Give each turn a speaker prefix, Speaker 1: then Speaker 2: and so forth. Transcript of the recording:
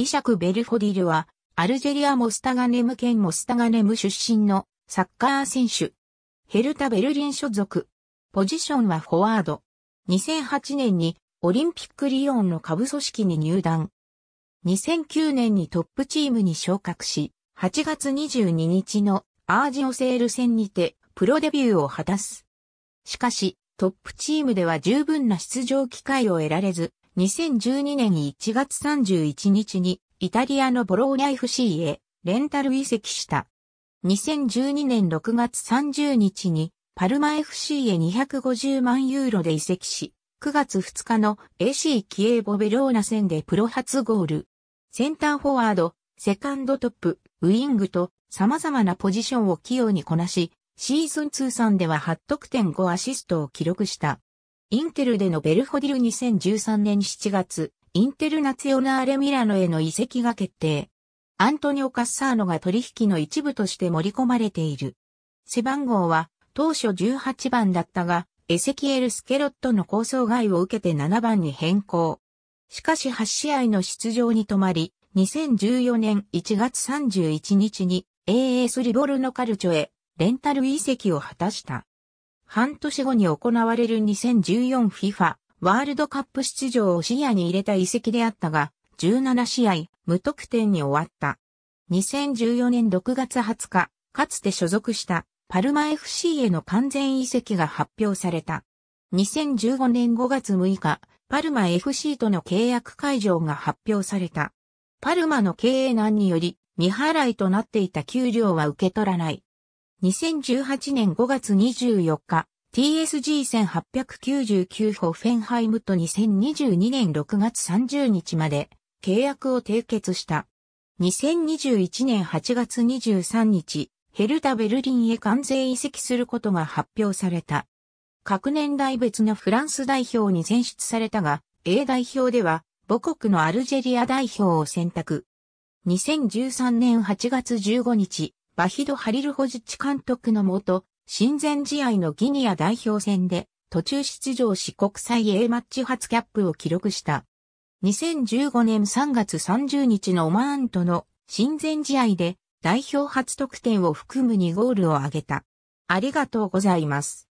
Speaker 1: イシャク・ベルフォディルは、アルジェリア・モスタガネム県モスタガネム出身のサッカー選手。ヘルタ・ベルリン所属。ポジションはフォワード。2008年にオリンピックリオンの下部組織に入団。2009年にトップチームに昇格し、8月22日のアージオセール戦にてプロデビューを果たす。しかし、トップチームでは十分な出場機会を得られず、2012年1月31日にイタリアのボローニャ FC へレンタル移籍した。2012年6月30日にパルマ FC へ250万ユーロで移籍し、9月2日の AC キエーボベローナ戦でプロ初ゴール。センターフォワード、セカンドトップ、ウイングと様々なポジションを器用にこなし、シーズン通算では8得点5アシストを記録した。インテルでのベルホディル2013年7月、インテルナツヨナーレミラノへの移籍が決定。アントニオ・カッサーノが取引の一部として盛り込まれている。背番号は当初18番だったが、エセキエル・スケロットの構想外を受けて7番に変更。しかし8試合の出場に止まり、2014年1月31日に AS リボルのカルチョへレンタル移籍を果たした。半年後に行われる 2014FIFA ワールドカップ出場を視野に入れた遺跡であったが、17試合、無得点に終わった。2014年6月20日、かつて所属したパルマ FC への完全移籍が発表された。2015年5月6日、パルマ FC との契約解除が発表された。パルマの経営難により、未払いとなっていた給料は受け取らない。2018年5月24日、TSG1899 ホフェンハイムと2022年6月30日まで契約を締結した。2021年8月23日、ヘルタ・ベルリンへ関税移籍することが発表された。各年代別のフランス代表に選出されたが、A 代表では母国のアルジェリア代表を選択。2013年8月15日、バヒド・ハリルホジッチ監督のもと、親善試合のギニア代表戦で途中出場し国際 A マッチ初キャップを記録した。2015年3月30日のオマーンとの親善試合で代表初得点を含む2ゴールを挙げた。ありがとうございます。